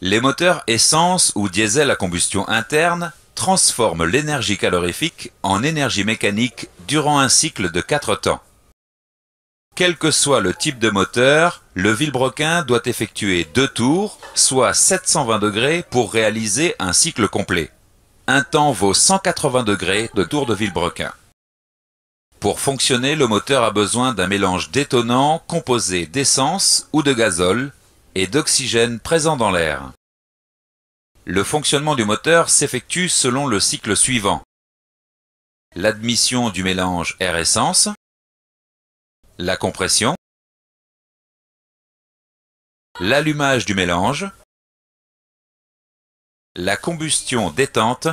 Les moteurs essence ou diesel à combustion interne transforment l'énergie calorifique en énergie mécanique durant un cycle de 4 temps. Quel que soit le type de moteur, le vilebrequin doit effectuer deux tours, soit 720 degrés, pour réaliser un cycle complet. Un temps vaut 180 degrés de tour de vilebrequin. Pour fonctionner, le moteur a besoin d'un mélange détonnant composé d'essence ou de gazole et d'oxygène présent dans l'air. Le fonctionnement du moteur s'effectue selon le cycle suivant. L'admission du mélange air-essence, la compression, l'allumage du mélange, la combustion détente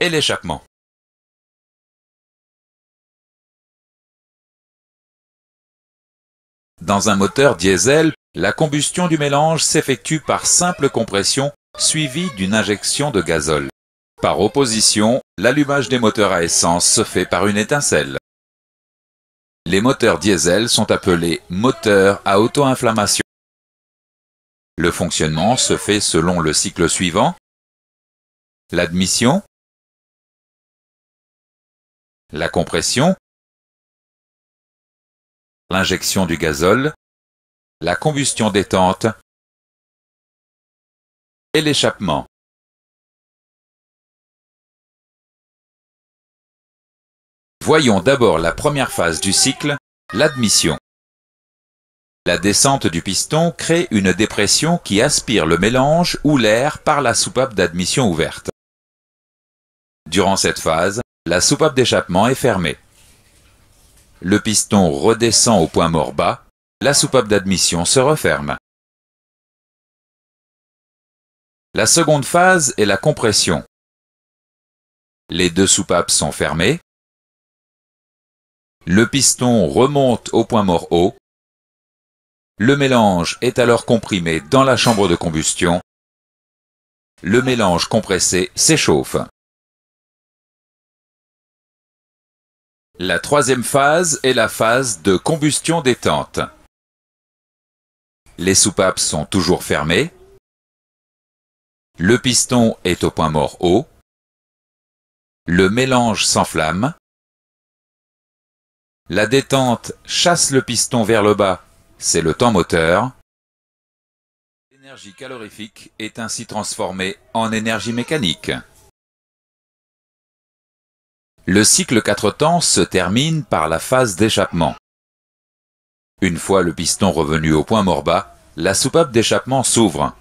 et l'échappement. Dans un moteur diesel, la combustion du mélange s'effectue par simple compression suivie d'une injection de gazole. Par opposition, l'allumage des moteurs à essence se fait par une étincelle. Les moteurs diesel sont appelés moteurs à auto-inflammation. Le fonctionnement se fait selon le cycle suivant. L'admission, la compression, l'injection du gazole, la combustion détente et l'échappement. Voyons d'abord la première phase du cycle, l'admission. La descente du piston crée une dépression qui aspire le mélange ou l'air par la soupape d'admission ouverte. Durant cette phase, la soupape d'échappement est fermée le piston redescend au point mort bas, la soupape d'admission se referme. La seconde phase est la compression. Les deux soupapes sont fermées. Le piston remonte au point mort haut. Le mélange est alors comprimé dans la chambre de combustion. Le mélange compressé s'échauffe. La troisième phase est la phase de combustion détente. Les soupapes sont toujours fermées. Le piston est au point mort haut. Le mélange s'enflamme. La détente chasse le piston vers le bas, c'est le temps moteur. L'énergie calorifique est ainsi transformée en énergie mécanique. Le cycle 4 temps se termine par la phase d'échappement. Une fois le piston revenu au point mort bas, la soupape d'échappement s'ouvre.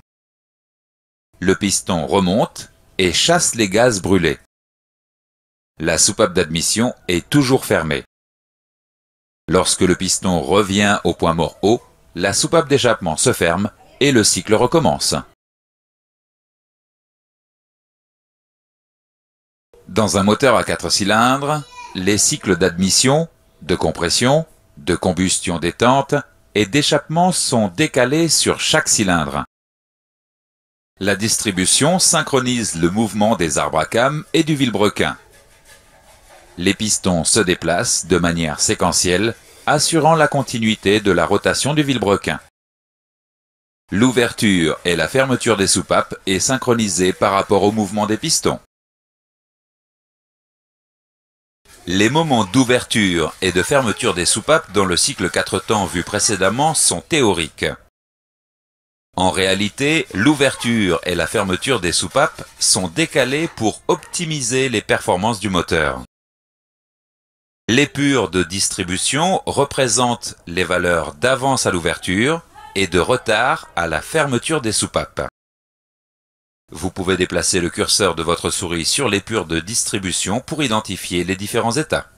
Le piston remonte et chasse les gaz brûlés. La soupape d'admission est toujours fermée. Lorsque le piston revient au point mort haut, la soupape d'échappement se ferme et le cycle recommence. Dans un moteur à 4 cylindres, les cycles d'admission, de compression, de combustion détente et d'échappement sont décalés sur chaque cylindre. La distribution synchronise le mouvement des arbres à cames et du vilebrequin. Les pistons se déplacent de manière séquentielle, assurant la continuité de la rotation du vilebrequin. L'ouverture et la fermeture des soupapes est synchronisée par rapport au mouvement des pistons. Les moments d'ouverture et de fermeture des soupapes dans le cycle 4 temps vu précédemment sont théoriques. En réalité, l'ouverture et la fermeture des soupapes sont décalées pour optimiser les performances du moteur. L'épure de distribution représentent les valeurs d'avance à l'ouverture et de retard à la fermeture des soupapes. Vous pouvez déplacer le curseur de votre souris sur l'épure de distribution pour identifier les différents états.